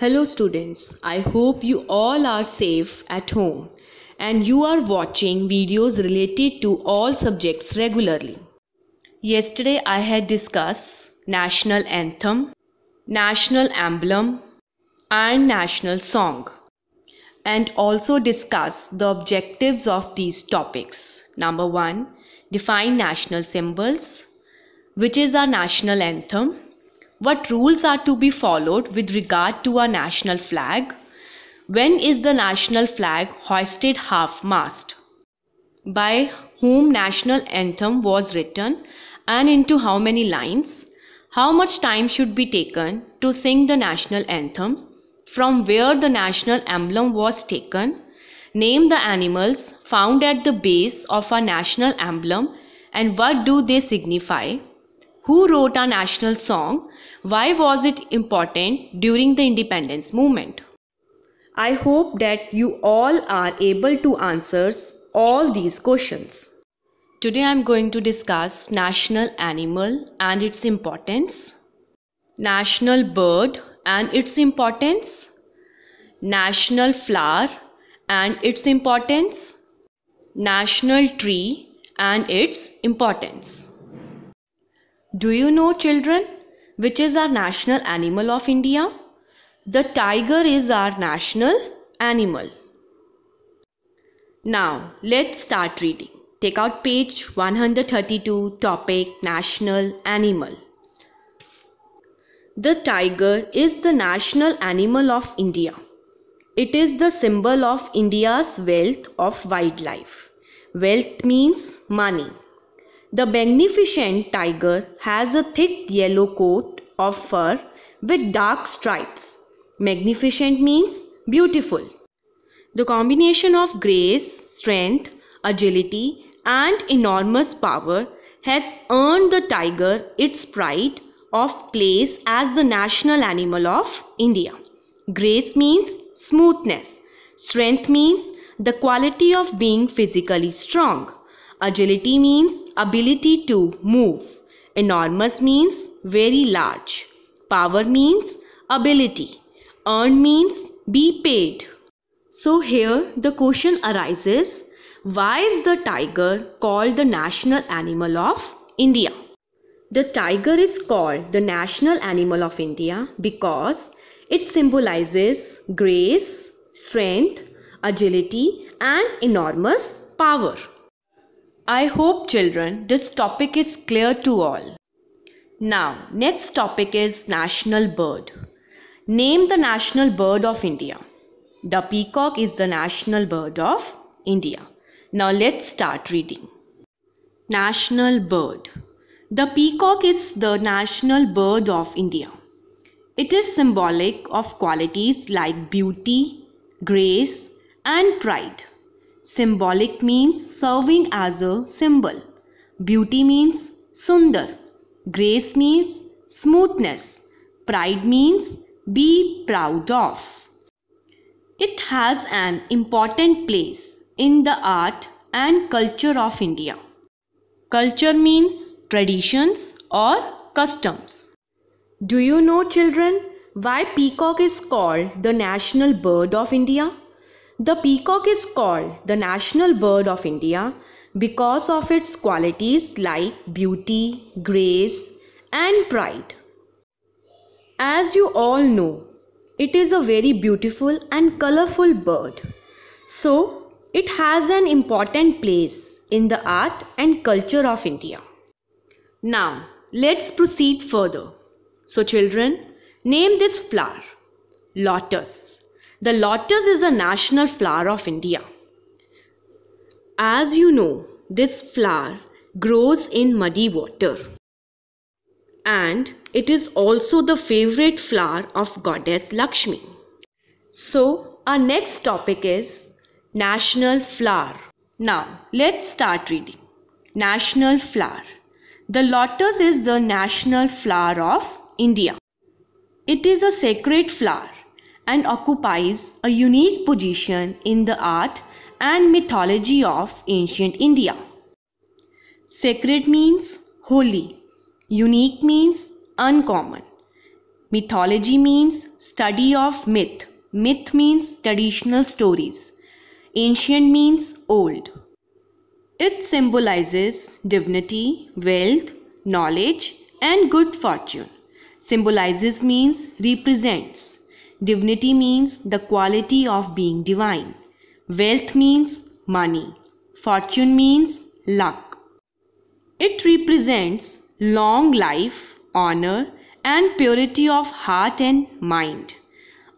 Hello, students. I hope you all are safe at home and you are watching videos related to all subjects regularly. Yesterday, I had discussed national anthem, national emblem, and national song, and also discussed the objectives of these topics. Number one, define national symbols, which is our national anthem what rules are to be followed with regard to our national flag? When is the national flag hoisted half mast? By whom national anthem was written and into how many lines? How much time should be taken to sing the national anthem? From where the national emblem was taken? Name the animals found at the base of our national emblem and what do they signify? who wrote our national song, why was it important during the independence movement. I hope that you all are able to answer all these questions. Today I am going to discuss national animal and its importance, national bird and its importance, national flower and its importance, national tree and its importance. Do you know, children, which is our national animal of India? The tiger is our national animal. Now, let's start reading. Take out page 132, topic National Animal. The tiger is the national animal of India. It is the symbol of India's wealth of wildlife. Wealth means money. The Magnificent tiger has a thick yellow coat of fur with dark stripes. Magnificent means beautiful. The combination of grace, strength, agility, and enormous power has earned the tiger its pride of place as the national animal of India. Grace means smoothness. Strength means the quality of being physically strong. Agility means ability to move. Enormous means very large. Power means ability. Earn means be paid. So here the question arises why is the tiger called the national animal of India? The tiger is called the national animal of India because it symbolizes grace, strength, agility, and enormous power. I hope children this topic is clear to all. Now next topic is national bird. Name the national bird of India. The peacock is the national bird of India. Now let's start reading. National bird. The peacock is the national bird of India. It is symbolic of qualities like beauty, grace and pride. Symbolic means serving as a symbol. Beauty means sundar. Grace means smoothness. Pride means be proud of. It has an important place in the art and culture of India. Culture means traditions or customs. Do you know children why peacock is called the national bird of India? The peacock is called the national bird of India because of its qualities like beauty, grace, and pride. As you all know, it is a very beautiful and colorful bird. So, it has an important place in the art and culture of India. Now, let's proceed further. So, children, name this flower lotus. The lotus is a national flower of India. As you know, this flower grows in muddy water. And it is also the favorite flower of goddess Lakshmi. So, our next topic is National Flower. Now, let's start reading. National Flower. The lotus is the national flower of India. It is a sacred flower and occupies a unique position in the art and mythology of ancient India. Sacred means holy, unique means uncommon, mythology means study of myth, myth means traditional stories, ancient means old. It symbolizes divinity, wealth, knowledge, and good fortune. Symbolizes means represents. Divinity means the quality of being divine. Wealth means money. Fortune means luck. It represents long life, honor, and purity of heart and mind.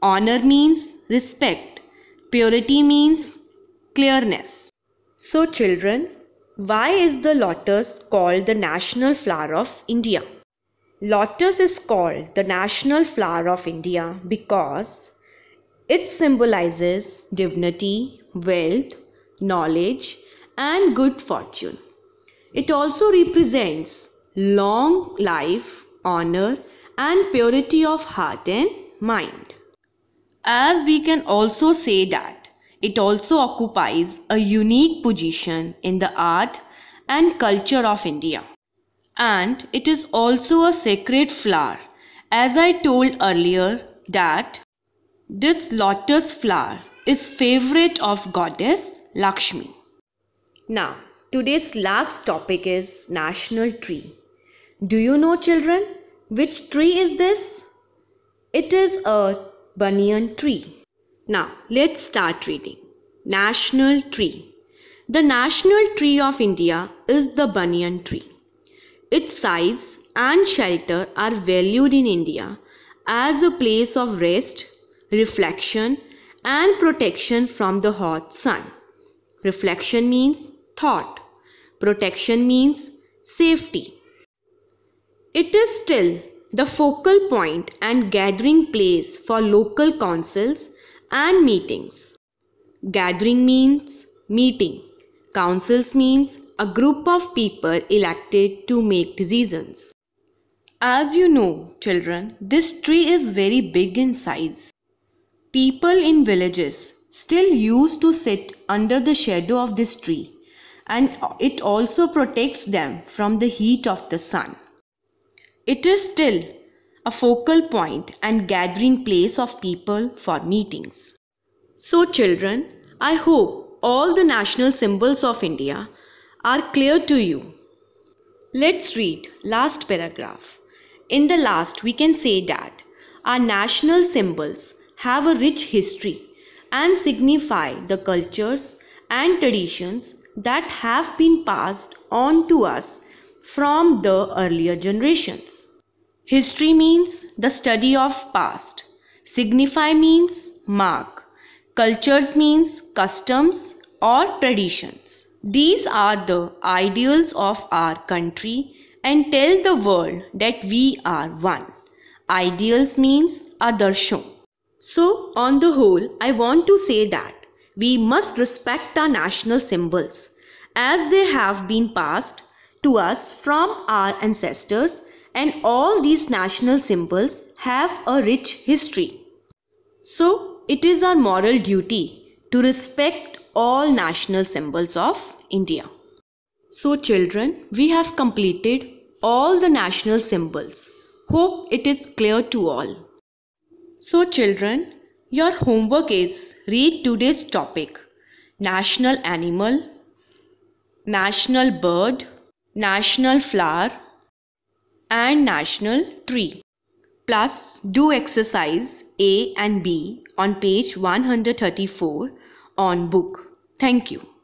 Honor means respect. Purity means clearness. So, children, why is the lotus called the national flower of India? Lotus is called the national flower of India because it symbolizes divinity, wealth, knowledge, and good fortune. It also represents long life, honor, and purity of heart and mind. As we can also say that it also occupies a unique position in the art and culture of India and it is also a sacred flower. As I told earlier that this lotus flower is favorite of goddess Lakshmi. Now, today's last topic is national tree. Do you know children which tree is this? It is a banyan tree. Now, let's start reading. National tree. The national tree of India is the banyan tree. Its size and shelter are valued in India as a place of rest, reflection, and protection from the hot sun. Reflection means thought, protection means safety. It is still the focal point and gathering place for local councils and meetings. Gathering means meeting, councils means a group of people elected to make decisions. As you know, children, this tree is very big in size. People in villages still used to sit under the shadow of this tree and it also protects them from the heat of the sun. It is still a focal point and gathering place of people for meetings. So, children, I hope all the national symbols of India are clear to you. Let's read last paragraph. In the last we can say that our national symbols have a rich history and signify the cultures and traditions that have been passed on to us from the earlier generations. History means the study of past. Signify means mark. Cultures means customs or traditions. These are the ideals of our country and tell the world that we are one. Ideals means Adarsho. So, on the whole, I want to say that we must respect our national symbols as they have been passed to us from our ancestors, and all these national symbols have a rich history. So, it is our moral duty to respect all national symbols of India. So children, we have completed all the national symbols. Hope it is clear to all. So children, your homework is read today's topic National Animal, National Bird, National Flower and National Tree. Plus do exercise A and B on page 134 on book. Thank you.